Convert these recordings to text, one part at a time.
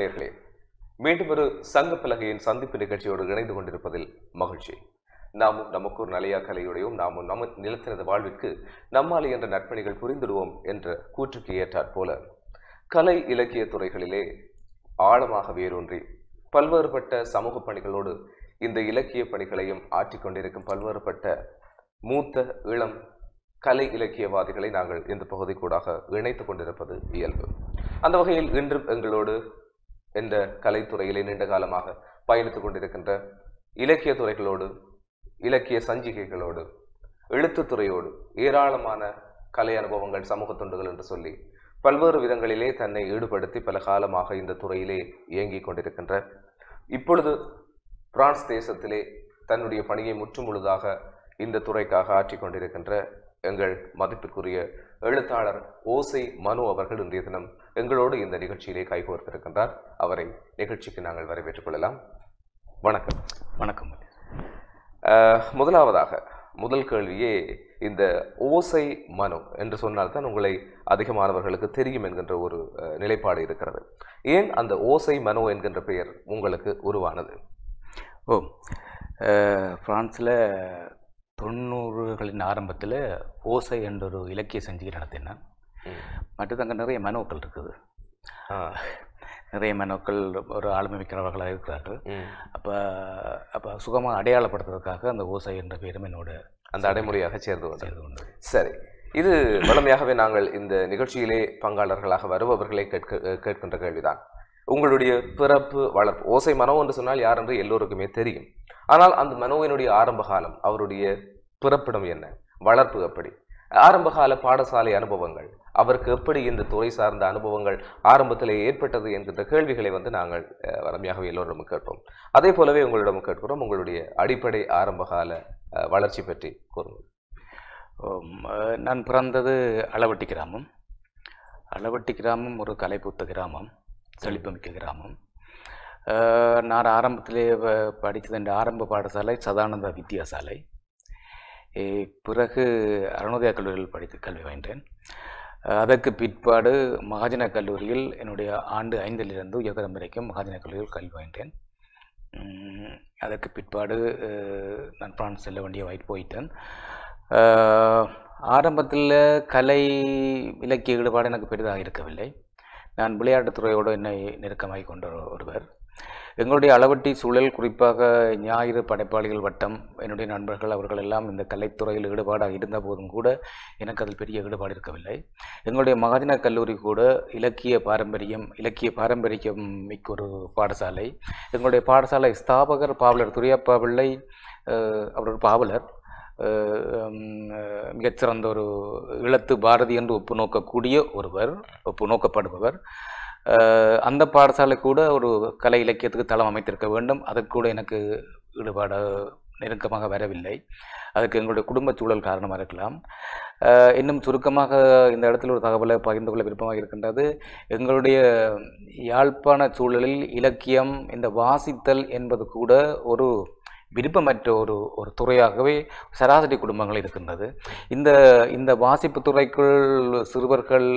நேர்களே மீண்டும் ஒரு சங்க பலகையின் சந்திப்பு நிகழ்ச்சியோடு இணைந்து கொண்டிருப்பதில் மகிழ்ச்சி நாமும் நமக்கு ஒரு நிலையா கலையுடையும் நாமும் நம நிலத்தினது வாழ்விற்கு நம்மால் என்ற நற்பணிகள் புரிந்துடுவோம் என்ற கூற்றுக்கு ஏற்றாற் போல கலை இலக்கிய துறைகளிலே ஆழமாக வேரூன்றி பல்வேறுபட்ட சமூக பணிகளோடு இந்த இலக்கிய பணிகளையும் ஆற்றிக்கொண்டிருக்கும் பல்வேறுபட்ட மூத்த இளம் கலை இலக்கியவாதிகளை நாங்கள் இந்த பகுதி பகுதிக்கூடாக இணைத்து கொண்டிருப்பது இயல்பு அந்த வகையில் இன்று எங்களோடு என்ற கலைத்துறையிலே நீண்ட காலமாக பயணித்துக் கொண்டிருக்கின்ற இலக்கிய துறைகளோடு இலக்கிய சஞ்சிகைகளோடு எழுத்துத்துறையோடு ஏராளமான கலை அனுபவங்கள் சமூக தொண்டுகள் என்று சொல்லி பல்வேறு விதங்களிலே தன்னை ஈடுபடுத்தி பல காலமாக இந்த துறையிலே இயங்கிக் கொண்டிருக்கின்ற இப்பொழுது பிரான்ஸ் தேசத்திலே தன்னுடைய பணியை முற்றுமுழுதாக இந்த துறைக்காக ஆற்றிக் கொண்டிருக்கின்ற எங்கள் மதிப்பிற்குரிய எழுத்தாளர் ஓசை மனு அவர்கள் இன்றைய தினம் எங்களோடு இந்த நிகழ்ச்சியிலே கைகோர்த்திருக்கின்றார் அவரை நிகழ்ச்சிக்கு நாங்கள் வரவேற்றுக் கொள்ளலாம் வணக்கம் வணக்கம் முதலாவதாக முதல் கேள்வியே இந்த ஓசை மனு என்று சொன்னால்தான் உங்களை அதிகமானவர்களுக்கு தெரியும் என்கின்ற ஒரு நிலைப்பாடு இருக்கிறது ஏன் அந்த ஓசை மனு என்கின்ற பெயர் உங்களுக்கு உருவானது ஓ ஃப்ரான்ஸில் தொண்ணூறுகளின் ஆரம்பத்தில் ஓசை என்றொரு இலக்கிய சஞ்சிகை நடத்தினேன் மற்றது அங்கே நிறைய மனோக்கள் இருக்குது நிறைய மனோக்கள் ஒரு ஆளுமை மிக்கிறவர்களாக இருக்கிறார்கள் அப்போ அப்போ சுகமாக அடையாளப்படுத்துறதுக்காக அந்த ஓசை என்ற பேரும் என்னோட அந்த அடைமுறையாக சேர்ந்து சேர்ந்து கொண்டு சரி இது வளமையாகவே நாங்கள் இந்த நிகழ்ச்சியிலே பங்காளர்களாக வருபவர்களை கேட்க கேட்கின்ற கேள்விதான் உங்களுடைய பிறப்பு வளர்ப்பு ஓசை மனோ என்று சொன்னால் யார் என்று எல்லோருக்குமே தெரியும் ஆனால் அந்த மனோவினுடைய ஆரம்ப காலம் அவருடைய பிறப்பிடம் என்ன வளர்ப்பு எப்படி ஆரம்பகால பாடசாலை அனுபவங்கள் அவருக்கு எப்படி இந்த துறை சார்ந்த அனுபவங்கள் ஆரம்பத்தில் ஏற்பட்டது என்கின்ற கேள்விகளை வந்து நாங்கள் வரமையாகவே எல்லோரிடமும் கேட்போம் அதே போலவே உங்களிடம் கேட்கிறோம் உங்களுடைய அடிப்படை ஆரம்பகால வளர்ச்சி பற்றி கூறுங்கள் நான் பிறந்தது அளவட்டி கிராமம் அளவட்டி கிராமம் ஒரு கலைப்புத்த கிராமம் செழிப்புமிக்க கிராமம் நான் ஆரம்பத்திலே படித்தது என்ற ஆரம்ப பாடசாலை சதானந்த வித்தியாசாலை பிறகு அருணோதயா கல்லூரியில் படித்து கல்வி வாய்ந்தேன் அதற்கு பிற்பாடு மகாஜன கல்லூரியில் என்னுடைய ஆண்டு ஐந்திலிருந்து உயர்தரம் வரைக்கும் மகாஜன கல்லூரியில் கல்வி வாய்ந்தேன் அதற்கு பிற்பாடு நான் பிரான்ஸ் செல்ல வேண்டிய வாய்ப்பு போயிட்டேன் ஆரம்பத்தில் கலை இலக்கிய ஈடுபாடு எனக்கு பெரிதாக இருக்கவில்லை நான் விளையாட்டுத்துறையோடு என்னை நெருக்கமாக கொண்ட ஒருவர் எங்களுடைய அளவட்டி சூழல் குறிப்பாக ஞாயிறு படைப்பாளிகள் வட்டம் என்னுடைய நண்பர்கள் அவர்கள் எல்லாம் இந்த கலைத்துறையில் ஈடுபாடாக இருந்த போதும் கூட எனக்கு அதில் பெரிய ஈடுபாடு இருக்கவில்லை எங்களுடைய மகாஜன கல்லூரி கூட இலக்கிய பாரம்பரியம் இலக்கிய பாரம்பரியம் மிக்க ஒரு பாடசாலை எங்களுடைய பாடசாலை ஸ்தாபகர் பாவலர் துரியப்பா பிள்ளை அவர் ஒரு பாவலர் மிகச்சிறந்த ஒரு இழத்து பாரதி என்று ஒப்பு நோக்கக்கூடிய ஒருவர் ஒப்பு நோக்கப்படுபவர் அந்த பாடசாலை கூட ஒரு கலை இலக்கியத்துக்கு தளம் அமைத்திருக்க வேண்டும் அதற்கு கூட எனக்கு ஈடுபாடு நெருக்கமாக வரவில்லை அதுக்கு எங்களுடைய குடும்ப சூழல் காரணமாக இருக்கலாம் இன்னும் சுருக்கமாக இந்த இடத்தில் ஒரு தகவலை பகிர்ந்து கொள்ள விருப்பமாக இருக்கின்றது எங்களுடைய யாழ்ப்பாண சூழலில் இலக்கியம் இந்த வாசித்தல் என்பது கூட ஒரு விருப்பமற்ற ஒரு ஒரு துறையாகவே சராசரி குடும்பங்கள் இருக்கின்றது இந்த இந்த வாசிப்பு துறைக்குள் சிறுவர்கள்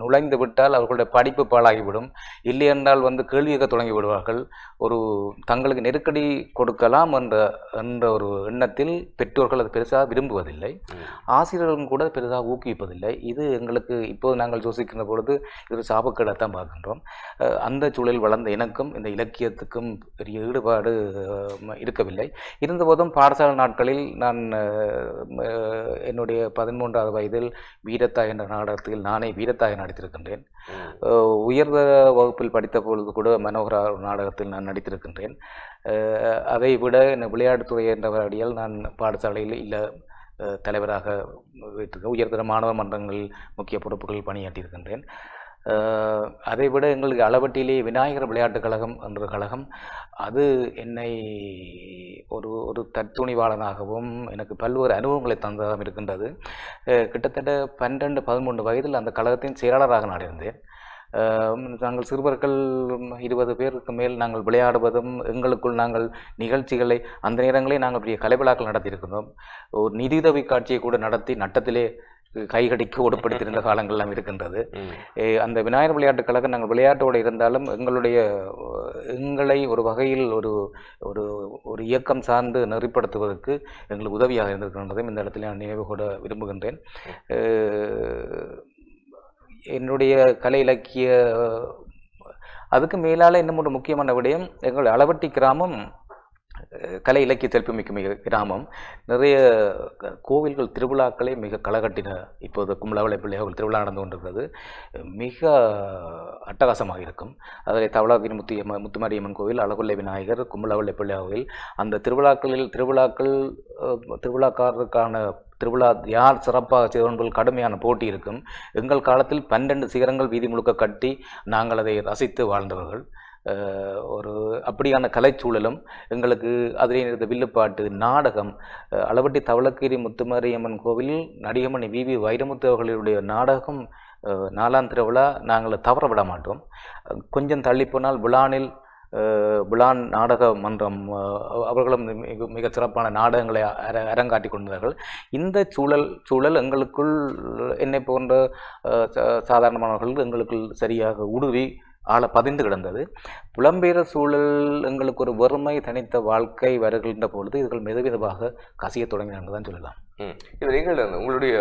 நுழைந்து விட்டால் அவர்களுடைய படிப்பு பாழாகிவிடும் இல்லை என்றால் வந்து கேள்வி தொடங்கி விடுவார்கள் ஒரு தங்களுக்கு நெருக்கடி கொடுக்கலாம் என்ற என்ற ஒரு எண்ணத்தில் பெற்றோர்கள் அது பெருசாக விரும்புவதில்லை ஆசிரியர்களும் கூட பெரிதாக ஊக்குவிப்பதில்லை இது எங்களுக்கு இப்போது நாங்கள் யோசிக்கின்ற பொழுது இது சாபக்கேடாகத்தான் பார்க்கின்றோம் அந்த சூழலில் வளர்ந்த எனக்கும் இந்த இலக்கியத்துக்கும் பெரிய ஈடுபாடு இருக்கவில்லை முடியவில்லை இருந்தபோதும் பாடசாலை நாட்களில் நான் என்னுடைய பதிமூன்றாவது வயதில் வீரத்தாய் என்ற நாடகத்தில் நானே வீரத்தாய் நடித்திருக்கின்றேன் உயர்ந்த வகுப்பில் படித்த பொழுது கூட மனோகரா நாடகத்தில் நான் நடித்திருக்கின்றேன் அதை விட விளையாட்டுத்துறை என்றவர் அடியால் நான் பாடசாலையில் இல்லை தலைவராக வைத்திருக்க உயர்தர மாணவ மன்றங்களில் முக்கிய பொறுப்புகளில் பணியாற்றியிருக்கின்றேன் அதை விட எங்களுக்கு அளவட்டிலே விநாயகர் விளையாட்டுக் கழகம் என்ற கழகம் அது என்னை ஒரு ஒரு தற்துணிவாளனாகவும் எனக்கு பல்வேறு அனுபவங்களை தந்ததாகவும் இருக்கின்றது கிட்டத்தட்ட பன்னெண்டு பதிமூன்று வயதில் அந்த கழகத்தின் செயலாளராக நான் இருந்தேன் நாங்கள் சிறுவர்கள் இருபது பேருக்கு மேல் நாங்கள் விளையாடுவதும் எங்களுக்குள் நாங்கள் நிகழ்ச்சிகளை அந்த நேரங்களே நாங்கள் பெரிய கலைவிழாக்கள் நடத்தியிருக்கிறோம் ஒரு நிதியுதவி காட்சியை கூட நடத்தி நட்டத்திலே கைகடிக்கு ஓடுப்படுத்தியிருந்த காலங்கள்லாம் இருக்கின்றது அந்த விநாயகர் விளையாட்டுக் கழகம் நாங்கள் விளையாட்டோடு இருந்தாலும் எங்களுடைய எங்களை ஒரு வகையில் ஒரு ஒரு ஒரு இயக்கம் சார்ந்து நெறிப்படுத்துவதற்கு எங்களுக்கு உதவியாக இருந்திருக்கின்றதையும் இந்த இடத்துல நான் நினைவு கூட விரும்புகின்றேன் என்னுடைய கலை இலக்கிய அதுக்கு மேலால் இன்னும் ஒரு முக்கியமான விடயம் எங்கள் அளவட்டி கிராமம் கலை இலக்கிய சிறப்புமிக்க மிக கிராமம் நிறைய கோவில்கள் திருவிழாக்களே மிக களகட்டின இப்போது கும்பலாவளை பிள்ளைகள் திருவிழா நடந்து கொண்டிருக்கிறது மிக அட்டகாசமாக இருக்கும் அதில் தவளாகிரி முத்து முத்துமாரியம்மன் கோவில் அழகுள்ளை விநாயகர் கும்பலாவளை பிள்ளை கோவில் அந்த திருவிழாக்களில் திருவிழாக்கள் திருவிழாக்காரருக்கான திருவிழா யார் சிறப்பாக செய்தவர்கள் கடுமையான போட்டி இருக்கும் எங்கள் காலத்தில் பன்னெண்டு சிகரங்கள் வீதி முழுக்க கட்டி நாங்கள் அதை ரசித்து வாழ்ந்தவர்கள் ஒரு அப்படியான கலைச்சூழலும் எங்களுக்கு அதிலே இருந்த வில்லுப்பாட்டு நாடகம் அளவட்டி தவளக்கேரி முத்துமாரியம்மன் கோவிலில் நடிகமணி வி வி வைரமுத்து அவர்களுடைய நாடகம் நாலாம் திருவிழா நாங்கள் தவற விட மாட்டோம் கொஞ்சம் தள்ளிப்போனால் புலானில் புலான் நாடக மன்றம் அவர்களும் மிக மிக சிறப்பான நாடகங்களை அர அரங்காட்டி கொண்டார்கள் இந்த சூழல் சூழல் எங்களுக்குள் என்னை போன்ற சாதாரணமானவர்கள் எங்களுக்குள் சரியாக உடுவி ஆள பதிந்து கிடந்தது புலம்பெயர சூழல் எங்களுக்கு ஒரு வறுமை தனித்த வாழ்க்கை வருகின்ற பொழுது இதுகள் மெதுவிதமாக கசிய தொடங்கின சொல்லலாம் இது நீங்கள் உங்களுடைய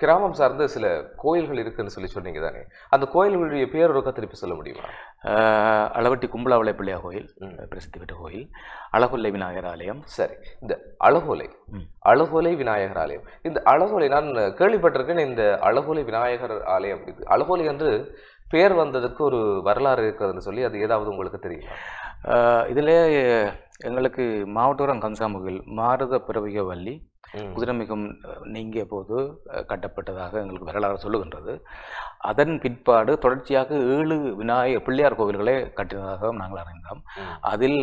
கிராமம் சார்ந்த சில கோயில்கள் இருக்குன்னு சொல்லி சொன்னீங்க தானே அந்த கோயில்களுடைய பேரொருக்க திருப்பி சொல்ல முடியுமா அளவட்டி கும்பலாவளை பிள்ளையா கோயில் பிரசித்தி பெற்ற கோயில் அழகொலை விநாயகர் ஆலயம் சரி இந்த அழகோலை அழகோலை விநாயகர் ஆலயம் இந்த அழகோலை நான் கேள்விப்பட்டிருக்கேன் இந்த அழகோலை விநாயகர் ஆலயம் அழகோலை என்று பேர் வந்ததுக்கு ஒரு வரலாறு இருக்குதுன்னு சொல்லி அது ஏதாவது உங்களுக்கு தெரியும் இதிலே எங்களுக்கு மாவட்டோரம் கம்சாமுகில் மாரத பிறவிக வள்ளி மிகவும் நீங்கிய போது கட்டப்பட்டதாக எங்களுக்கு வரலாறு சொல்லுகின்றது அதன் பின்பாடு தொடர்ச்சியாக ஏழு விநாயகர் பிள்ளையார் கோவில்களை கட்டினதாகவும் நாங்கள் அறிந்தோம் அதில்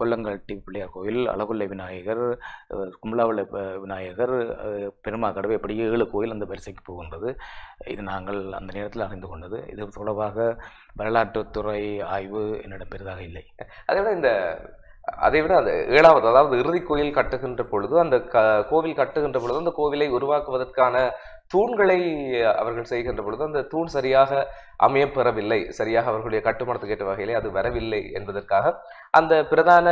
கொல்லங்கட்டி பிள்ளையார் கோவில் அழகுள்ள விநாயகர் கும்லாவுள்ள விநாயகர் பெருமா கடவை எப்படி ஏழு கோயில் அந்த வரிசைக்கு போகின்றது இது நாங்கள் அந்த நேரத்தில் அறிந்து கொண்டது இது தொடர்பாக வரலாற்றுத்துறை ஆய்வு என்னிடம் பெரிதாக இல்லை அதே இந்த அதை விட அது ஏழாவது அதாவது இறுதி கோயில் கட்டுகின்ற பொழுது அந்த க கோவில் கட்டுகின்ற பொழுது அந்த கோவிலை உருவாக்குவதற்கான தூண்களை அவர்கள் செய்கின்ற பொழுது அந்த தூண் சரியாக அமையப்பெறவில்லை சரியாக அவர்களுடைய கட்டுமானத்துக்கு ஏற்ற வகையிலே அது வரவில்லை என்பதற்காக அந்த பிரதான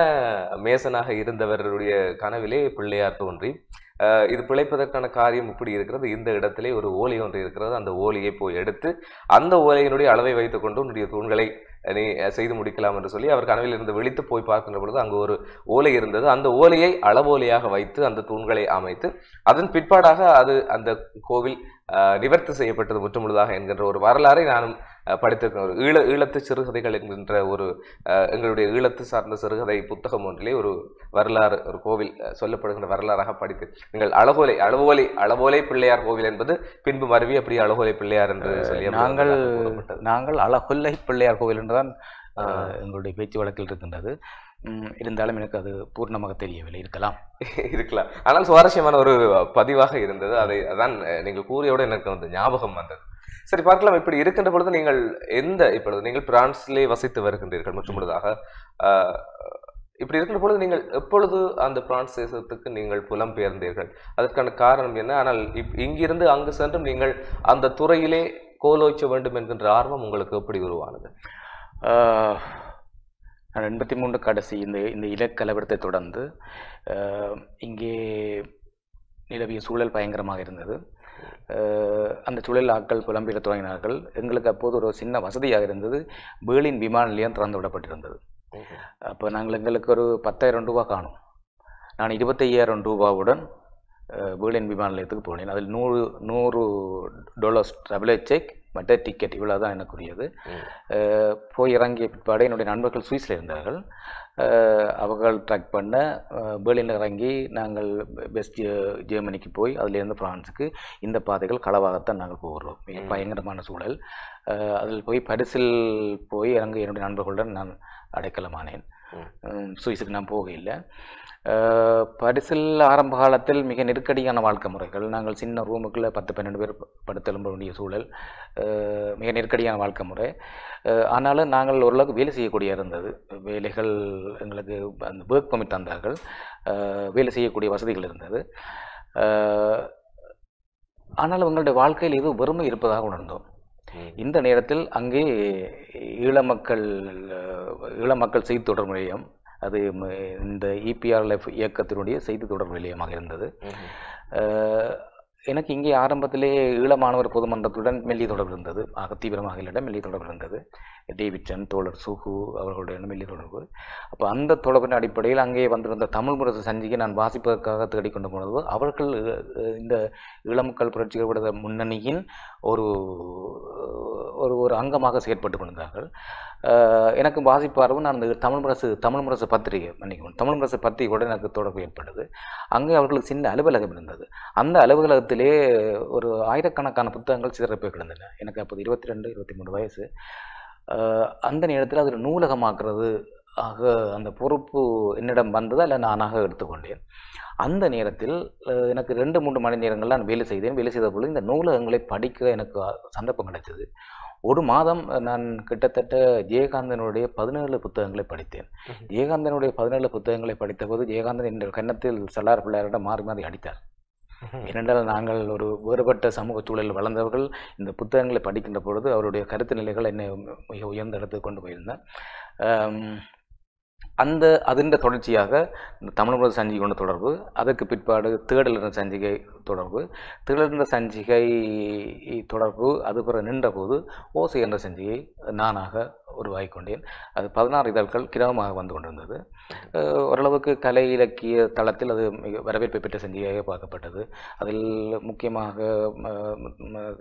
மேசனாக இருந்தவருடைய கனவிலே பிள்ளையார் தோன்றி இது பிழைப்பதற்கான காரியம் இப்படி இருக்கிறது இந்த இடத்திலே ஒரு ஓலை ஒன்று இருக்கிறது அந்த ஓலையை போய் எடுத்து அந்த ஓலையினுடைய அளவை வைத்துக்கொண்டு உன்னுடைய தூண்களை நீ செய்து முடிக்கலாம் என்று சொல்லி அவர் கனவில் இருந்து விழித்து போய் பார்க்கின்ற பொழுது அங்கு ஒரு ஓலை இருந்தது அந்த ஓலையை அளவோலையாக வைத்து அந்த தூண்களை அமைத்து அதன் பிற்பாடாக அது அந்த கோவில் நிவர்த்தி செய்யப்பட்டது முற்றுமுழுதாக என்கின்ற ஒரு வரலாறை நானும் படித்திருக்கிற ஈழ ஈழத்து சிறுகதைகள் என்கின்ற ஒரு எங்களுடைய ஈழத்து சார்ந்த சிறுகதை புத்தகம் ஒன்றிலே ஒரு வரலாறு ஒரு கோவில் சொல்லப்படுகின்ற வரலாறாக படித்து நீங்கள் அழகோலை அளவோலை அளவோலை பிள்ளையார் கோவில் என்பது பின்பு மருவி அப்படி அழகோலை பிள்ளையார் என்று சொல்லி நாங்கள் நாங்கள் அழகொல்லை பிள்ளையார் கோவில் என்றுதான் எங்களுடைய பேச்சு வழக்கில் இருக்கின்றது இருந்தாலும் எனக்கு அது பூர்ணமாக தெரியவில்லை இருக்கலாம் இருக்கலாம் ஆனால் சுவாரஸ்யமான ஒரு பதிவாக இருந்தது அதை அதான் நீங்கள் கூறியோட எனக்கு வந்து ஞாபகம் வந்தது சரி பார்க்கலாம் இப்படி இருக்கின்ற பொழுது நீங்கள் எந்த இப்பொழுது நீங்கள் பிரான்ஸ்லே வசித்து வருகின்றீர்கள் மற்றும் முழுதாக இப்படி இருக்கின்ற பொழுது நீங்கள் எப்பொழுது அந்த பிரான்ஸ் தேசத்துக்கு நீங்கள் புலம்பெயர்ந்தீர்கள் அதற்கான காரணம் என்ன ஆனால் இப் இங்கிருந்து அங்கு சென்றும் நீங்கள் அந்த துறையிலே கோலோச்ச வேண்டும் என்கின்ற ஆர்வம் உங்களுக்கு எப்படி உருவானது எண்பத்தி மூன்று கடைசி இந்த இந்த இலக்கலவரத்தை தொடர்ந்து இங்கே நிலவிய சூழல் பயங்கரமாக இருந்தது அந்த ஆட்கள் புலம்பிட தொடங்கினார்கள் எங்களுக்கு அப்போது ஒரு சின்ன வசதியாக இருந்தது பேர்லின் விமான நிலையம் திறந்து விடப்பட்டிருந்தது அப்போ நாங்கள் எங்களுக்கு ஒரு பத்தாயிரம் ரூபா காணும் நான் இருபத்தையாயிரம் ரூபாவுடன் பேர்லின் விமான நிலையத்துக்கு போனேன் அதில் நூறு நூறு டொலர்ஸ் ட்ரபிளே செக் மற்ற டிக்கெட் இவ்வளோ தான் எனக்குரியது போய் இறங்கிய பிற்பாடு என்னுடைய நண்பர்கள் சுவிஸில் இருந்தார்கள் அவர்கள் ட்ராக் பண்ண பேர்லின் இறங்கி நாங்கள் வெஸ்ட் ஜெர்மனிக்கு போய் அதிலேருந்து ஃப்ரான்ஸுக்கு இந்த பாதைகள் களவாகத்தான் நாங்கள் போகிறோம் மிக பயங்கரமான சூழல் அதில் போய் பரிசில் போய் அங்கே என்னுடைய நண்பர்களுடன் நான் அடைக்கலமானேன் சுவிஸுக்கு நான் போக இல்லை பரிசில் ஆரம்ப காலத்தில் மிக நெருக்கடியான வாழ்க்கை முறைகள் நாங்கள் சின்ன ரூமுக்குள்ளே பத்து பன்னெண்டு பேர் படுத்தெலும்ப வேண்டிய சூழல் மிக நெருக்கடியான வாழ்க்கை முறை ஆனாலும் நாங்கள் ஓரளவுக்கு வேலை செய்யக்கூடிய இருந்தது வேலைகள் எங்களுக்கு அந்த ஒர்க் பர்மிட் தந்தார்கள் வேலை செய்யக்கூடிய வசதிகள் இருந்தது ஆனால் எங்களுடைய வாழ்க்கையில் இது வறுமை இருப்பதாக உணர்ந்தோம் இந்த நேரத்தில் அங்கே ஈழ மக்கள் ஈழ மக்கள் செய்தி தொடர் முறையம் அது இந்த இபிஆர்எஃப் e இயக்கத்தினுடைய செய்தி தொடர் நிலையமாக இருந்தது எனக்கு இங்கே ஆரம்பத்திலே ஈழ மாணவர் பொதுமன்றத்துடன் மெல்லிய தொடர்பு இருந்தது ஆக தீவிரமாக இல்லைட மெல்லிய தொடர்பு இருந்தது டேவிட்சன் தோழர் சுகு அவர்களுடைய மெல்லிய தொடர்பு அப்போ அந்த தொடர்பின் அடிப்படையில் அங்கே வந்திருந்த தமிழ் முரசு சஞ்சிகை நான் வாசிப்பதற்காக தேடிக்கொண்டு போனது அவர்கள் இந்த மக்கள் புரட்சிகள் விடுத முன்னணியின் ஒரு ஒரு ஒரு அங்கமாக செயற்பட்டு கொண்டிருந்தார்கள் எனக்கு வாசிப்பார்வை நான் அந்த தமிழ் முரசு தமிழ் முரசு பத்திரிகை மன்னிக்கணும் தமிழ் முரசு கூட எனக்கு தொடர்பு ஏற்பட்டது அங்கே அவர்களுக்கு சின்ன அலுவலகம் இருந்தது அந்த அலுவலகத்திலே ஒரு ஆயிரக்கணக்கான புத்தகங்கள் சிதறப்போய் கிடந்தன எனக்கு அப்போது இருபத்தி ரெண்டு இருபத்தி மூணு வயசு அந்த நேரத்தில் அது நூலகமாக்குறது ஆக அந்த பொறுப்பு என்னிடம் வந்ததா இல்லை நானாக எடுத்துக்கொண்டேன் அந்த நேரத்தில் எனக்கு ரெண்டு மூன்று மணி நேரங்கள் நான் வேலை செய்தேன் வேலை செய்த பொழுது இந்த நூலகங்களை படிக்க எனக்கு சந்தர்ப்பம் கிடைத்தது ஒரு மாதம் நான் கிட்டத்தட்ட ஜெயகாந்தனுடைய பதினேழு புத்தகங்களை படித்தேன் ஜெயகாந்தனுடைய பதினேழு புத்தகங்களை படித்த போது ஜெயகாந்தன் என்ற கன்னத்தில் சல்லார் பிள்ளையாரிடம் மாறி மாறி அடித்தார் ஏனென்றால் நாங்கள் ஒரு வேறுபட்ட சமூக சூழலில் வளர்ந்தவர்கள் இந்த புத்தகங்களை படிக்கின்ற பொழுது அவருடைய கருத்து நிலைகள் என்னை மிக உயர்ந்த இடத்துக்கு கொண்டு போயிருந்தேன் அந்த அதன் தொடர்ச்சியாக இந்த தமிழ் சஞ்சிகை கொண்ட தொடர்பு அதற்கு பிற்பாடு தேடல் என்ற சஞ்சிகை தொடர்பு திளர்ந்த சஞ்சிகை தொடர்பு அது பிற நின்றபோது ஓசை என்ற சஞ்சிகை நானாக உருவாகி கொண்டேன் அது பதினாறு இதழ்கள் கிரமமாக வந்து கொண்டிருந்தது ஓரளவுக்கு கலை இலக்கிய தளத்தில் அது மிக வரவேற்பை பெற்ற சஞ்சிகையாக பார்க்கப்பட்டது அதில் முக்கியமாக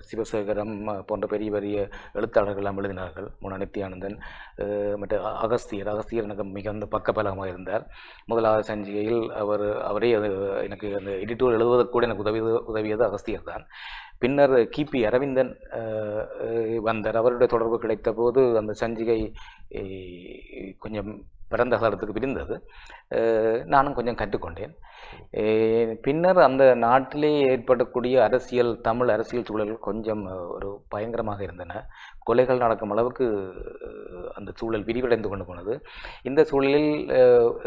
சிவசேகரம் போன்ற பெரிய பெரிய எழுத்தாளர்கள் எல்லாம் எழுதினார்கள் முன நித்யானந்தன் மற்ற அகஸ்தியர் அகஸ்தியர் எனக்கு மிகுந்த பக்கபலமாக இருந்தார் முதலாவது சஞ்சிகையில் அவர் அவரே எனக்கு அந்த எடிட்டோர் எழுதுவதற்கு கூட எனக்கு உதவி உதவியது அகஸ்தியர் தான் பின்னர் கிபி அரவிந்தன் வந்தார் அவருடைய தொடர்பு கிடைத்த போது அந்த சஞ்சிகை கொஞ்சம் பிறந்த காலத்துக்கு பிரிந்தது நானும் கொஞ்சம் கற்றுக்கொண்டேன் பின்னர் அந்த நாட்டிலே ஏற்படக்கூடிய அரசியல் தமிழ் அரசியல் சூழல்கள் கொஞ்சம் ஒரு பயங்கரமாக இருந்தன கொலைகள் நடக்கும் அளவுக்கு அந்த சூழல் விரிவடைந்து கொண்டு போனது இந்த சூழலில்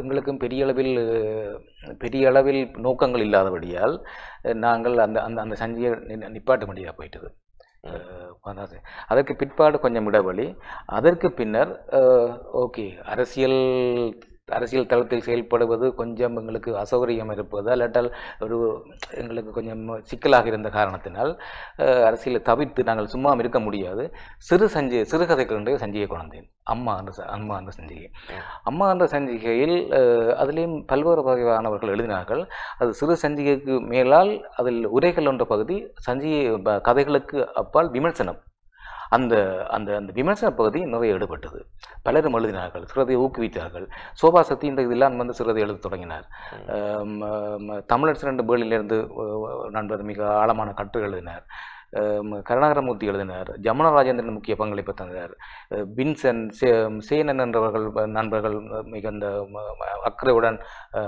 எங்களுக்கும் பெரிய அளவில் பெரிய அளவில் நோக்கங்கள் இல்லாதபடியால் நாங்கள் அந்த அந்த அந்த சஞ்சியை நிப்பாட்ட முடியாது போயிட்டது வந்தது அதற்கு பிற்பாடு கொஞ்சம் இடவழி அதற்கு பின்னர் ஓகே அரசியல் அரசியல் தளத்தில் செயல்படுவது கொஞ்சம் எங்களுக்கு அசௌகரியம் இருப்பது அல்லாட்டால் ஒரு எங்களுக்கு கொஞ்சம் சிக்கலாக இருந்த காரணத்தினால் அரசியலை தவிர்த்து நாங்கள் சும்மா இருக்க முடியாது சிறு சஞ்சய் என்றே சஞ்சிகை குழந்தேன் அம்மா என்ற அம்மா என்ற சஞ்சிகை அம்மா என்ற சஞ்சிகையில் அதிலேயும் பல்வேறு வகையானவர்கள் எழுதினார்கள் அது சிறு சஞ்சிகைக்கு மேலால் அதில் உரைகள் என்ற பகுதி சஞ்சிகை கதைகளுக்கு அப்பால் விமர்சனம் அந்த அந்த அந்த விமர்சன பகுதி நிறைய ஈடுபட்டது பலரும் எழுதினார்கள் சிறதை ஊக்குவித்தார்கள் சோபா சக்தி இந்த இதெல்லாம் வந்து சிறதை எழுத தொடங்கினார் தமிழரசு ரெண்டு பேர்லிலிருந்து நண்பர் மிக ஆழமான கட்டு எழுதினார் கருணாகரமூர்த்தி எழுதினார் ஜமுனா ராஜேந்திரன் முக்கிய பங்களிப்பு தந்தார் சே சேனன் என்றவர்கள் நண்பர்கள் மிக அந்த அக்கறையுடன்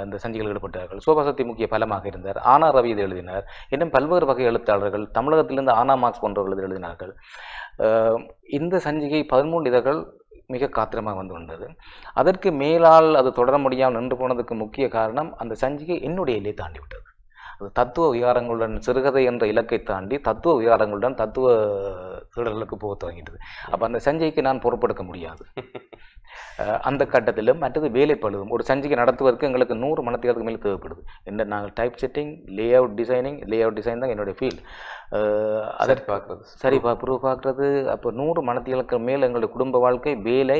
அந்த சஞ்சிகள் ஈடுபட்டார்கள் சோபாசக்தி முக்கிய பலமாக இருந்தார் ஆனா ரவி இது எழுதினார் இன்னும் பல்வேறு வகை எழுத்தாளர்கள் தமிழகத்திலிருந்து ஆனா மார்க்ஸ் போன்றவர்கள் எழுதினார்கள் இந்த சஞ்சிகை பதிமூன்று இதழ்கள் மிக காத்திரமாக வந்து வந்தது அதற்கு மேலால் அது தொடர முடியாமல் நின்று போனதுக்கு முக்கிய காரணம் அந்த சஞ்சிகை என்னுடைய எல்லையை தாண்டி விட்டது அது தத்துவ விகாரங்களுடன் சிறுகதை என்ற இலக்கை தாண்டி தத்துவ விகாரங்களுடன் தத்துவ தேடல்களுக்கு போக தொடங்கிட்டது அப்போ அந்த சஞ்சைக்கு நான் பொறுப்பெடுக்க முடியாது அந்த கட்டத்திலும் மற்றது பழுதும் ஒரு சஞ்சிகை நடத்துவதற்கு எங்களுக்கு நூறு மணத்திற்கு மேலே தேவைப்படுது என்ன நாங்கள் type setting layout designing layout design தான் என்னுடைய ஃபீல்டு அதை பார்க்குறது சரி ப்ரூவ் பார்க்குறது அப்போ நூறு மணத்திகளுக்கு மேல் எங்களுடைய குடும்ப வாழ்க்கை வேலை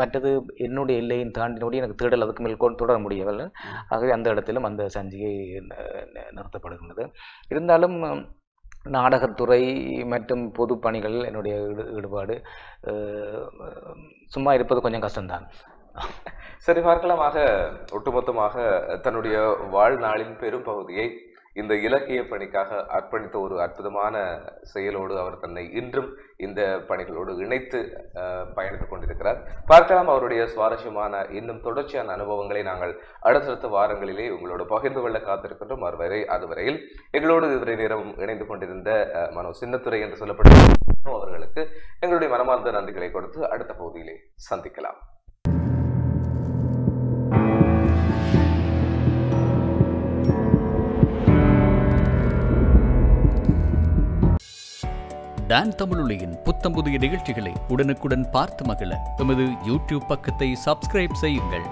மற்றது என்னுடைய எல்லையின் தாண்டினோடு எனக்கு தேடல் அதுக்கு மேல் கொண்டு தொடர முடியவில்லை ஆகவே அந்த இடத்திலும் அந்த சஞ்சிகை நிறுத்தப்படுகின்றது இருந்தாலும் நாடகத்துறை மற்றும் பொது பணிகள் என்னுடைய ஈடுபாடு சும்மா இருப்பது கொஞ்சம் கஷ்டம்தான் சரி பார்க்கலாமாக ஒட்டுமொத்தமாக தன்னுடைய வாழ்நாளின் பெரும் பகுதியை இந்த இலக்கிய பணிக்காக அர்ப்பணித்த ஒரு அற்புதமான செயலோடு அவர் தன்னை இன்றும் இந்த பணிகளோடு இணைத்து பயணித்துக் கொண்டிருக்கிறார் பார்க்கலாம் அவருடைய சுவாரஸ்யமான இன்னும் தொடர்ச்சியான அனுபவங்களை நாங்கள் அடுத்தடுத்த வாரங்களிலே உங்களோடு பகிர்ந்து கொள்ள காத்திருக்கின்றோம் அதுவரை அதுவரையில் எங்களோடு இதுவரை நேரம் இணைந்து கொண்டிருந்த மனோ சின்னத்துறை என்று சொல்லப்பட்ட அவர்களுக்கு எங்களுடைய மனமார்ந்த நன்றிகளை கொடுத்து அடுத்த பகுதியிலே சந்திக்கலாம் டான் தமிழொலியின் புதிய நிகழ்ச்சிகளை உடனுக்குடன் பார்த்து மகிழ எமது யூடியூப் பக்கத்தை சப்ஸ்கிரைப் செய்யுங்கள்